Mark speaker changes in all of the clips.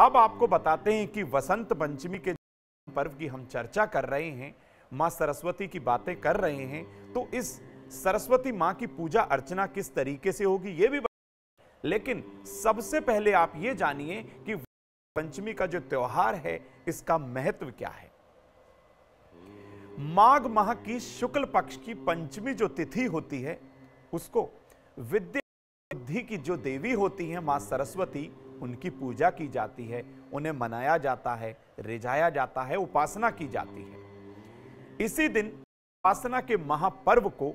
Speaker 1: अब आपको बताते हैं कि वसंत पंचमी के पर्व की हम चर्चा कर रहे हैं माँ सरस्वती की बातें कर रहे हैं तो इस सरस्वती माँ की पूजा अर्चना किस तरीके से होगी ये भी लेकिन सबसे पहले आप ये जानिए कि पंचमी का जो त्योहार है इसका महत्व क्या है माघ माह की शुक्ल पक्ष की पंचमी जो तिथि होती है उसको विद्या की जो देवी होती है मां सरस्वती उनकी पूजा की जाती है उन्हें मनाया जाता है रिझाया जाता है उपासना की जाती है इसी दिन उपासना के महापर्व को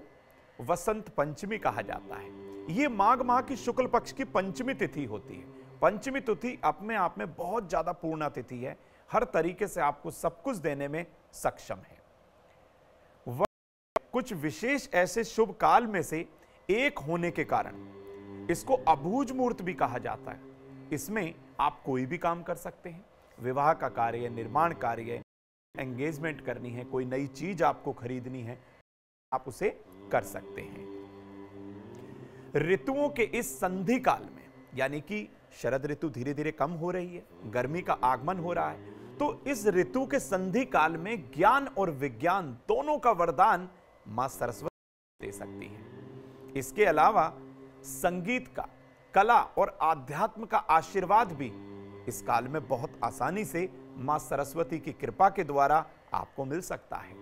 Speaker 1: वसंत पंचमी कहा जाता है ये माघ माह की शुक्ल पक्ष की पंचमी तिथि होती है पंचमी तिथि अपने आप में बहुत ज़्यादा पूर्णा तिथि है हर तरीके से आपको सब कुछ देने में सक्षम है कुछ विशेष ऐसे शुभ काल में से एक होने के कारण इसको अभूज मुहूर्त भी कहा जाता है इसमें आप कोई भी काम कर सकते हैं विवाह का कार्य निर्माण कार्य एंगेजमेंट करनी है कोई नई चीज आपको खरीदनी है आप उसे कर सकते हैं ऋतुओं के इस संधि काल में यानी कि शरद ऋतु धीरे धीरे कम हो रही है गर्मी का आगमन हो रहा है तो इस ऋतु के संधि काल में ज्ञान और विज्ञान दोनों का वरदान मां सरस्वती दे सकती है इसके अलावा संगीत का कला और आध्यात्म का आशीर्वाद भी इस काल में बहुत आसानी से मां सरस्वती की कृपा के द्वारा आपको मिल सकता है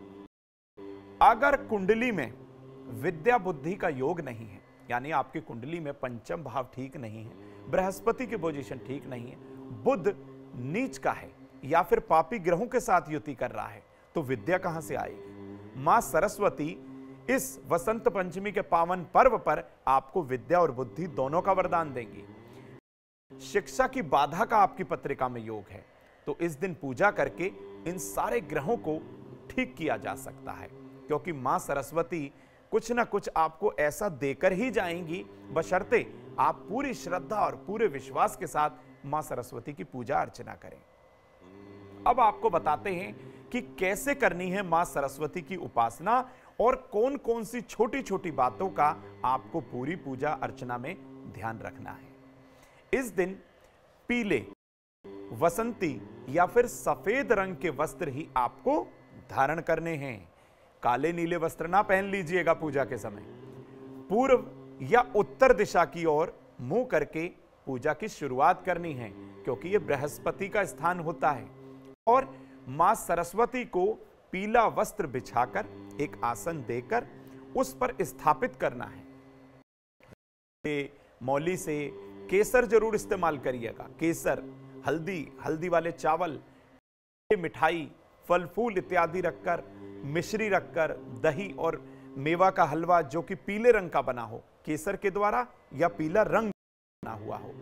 Speaker 1: अगर कुंडली में विद्या बुद्धि का योग नहीं है यानी आपकी कुंडली में पंचम भाव ठीक नहीं है बृहस्पति की पोजीशन ठीक नहीं है बुद्ध नीच का है या फिर पापी ग्रहों के साथ युति कर रहा है तो विद्या कहां से आएगी मां सरस्वती इस वसंत पंचमी के पावन पर्व पर आपको विद्या और बुद्धि दोनों का वरदान देंगी शिक्षा की बाधा का आपकी पत्रिका में योग है तो इस दिन पूजा करके इन सारे ग्रहों को ठीक किया जा सकता है क्योंकि माँ सरस्वती कुछ ना कुछ आपको ऐसा देकर ही जाएंगी बशर्ते आप पूरी श्रद्धा और पूरे विश्वास के साथ माँ सरस्वती की पूजा अर्चना करें अब आपको बताते हैं कि कैसे करनी है मां सरस्वती की उपासना और कौन कौन सी छोटी छोटी बातों का आपको पूरी पूजा अर्चना में ध्यान रखना है इस दिन पीले वसंती या फिर सफेद रंग के वस्त्र ही आपको धारण करने हैं काले नीले वस्त्र ना पहन लीजिएगा पूजा के समय पूर्व या उत्तर दिशा की ओर मुंह करके पूजा की शुरुआत करनी है क्योंकि यह बृहस्पति का स्थान होता है और मां सरस्वती को पीला वस्त्र बिछाकर एक आसन देकर उस पर स्थापित करना है मौली से केसर जरूर इस्तेमाल करिएगा केसर हल्दी हल्दी वाले चावल मिठाई फल फूल इत्यादि रखकर मिश्री रखकर दही और मेवा का हलवा जो कि पीले रंग का बना हो केसर के द्वारा या पीला रंग बना हुआ हो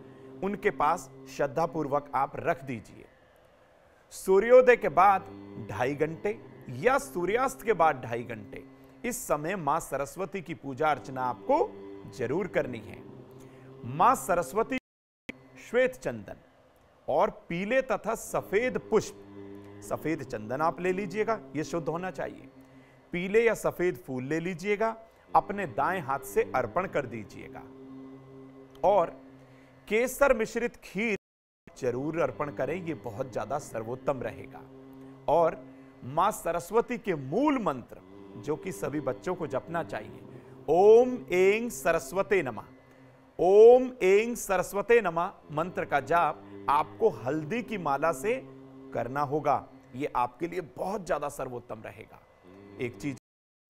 Speaker 1: उनके पास श्रद्धापूर्वक आप रख दीजिए सूर्योदय के बाद ढाई घंटे या सूर्यास्त के बाद ढाई घंटे इस समय मां सरस्वती की पूजा अर्चना आपको जरूर करनी है मां सरस्वती श्वेत चंदन और पीले तथा सफेद पुष्प सफेद चंदन आप ले लीजिएगा यह शुद्ध होना चाहिए पीले या सफेद फूल ले लीजिएगा अपने दाएं हाथ से अर्पण कर दीजिएगा और केसर मिश्रित खीर जरूर अर्पण करें यह बहुत ज्यादा सर्वोत्तम रहेगा और मां सरस्वती के मूल मंत्र जो कि सभी बच्चों को जपना चाहिए ओम एंग सरस्वते नमा ओम एंग सरस्वते नमा मंत्र का जाप आपको हल्दी की माला से करना होगा ये आपके लिए बहुत ज्यादा सर्वोत्तम रहेगा एक चीज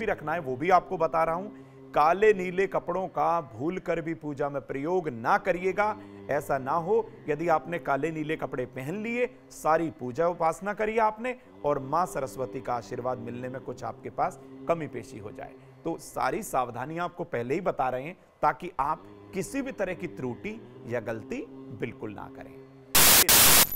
Speaker 1: भी रखना है वो भी आपको बता रहा हूं काले नीले कपड़ों का भूल कर भी पूजा में प्रयोग ना करिएगा ऐसा ना हो यदि आपने काले नीले कपड़े पहन लिए सारी पूजा उपासना करी आपने और माँ सरस्वती का आशीर्वाद मिलने में कुछ आपके पास कमी पेशी हो जाए तो सारी सावधानियां आपको पहले ही बता रहे हैं ताकि आप किसी भी तरह की त्रुटि या गलती बिल्कुल ना करें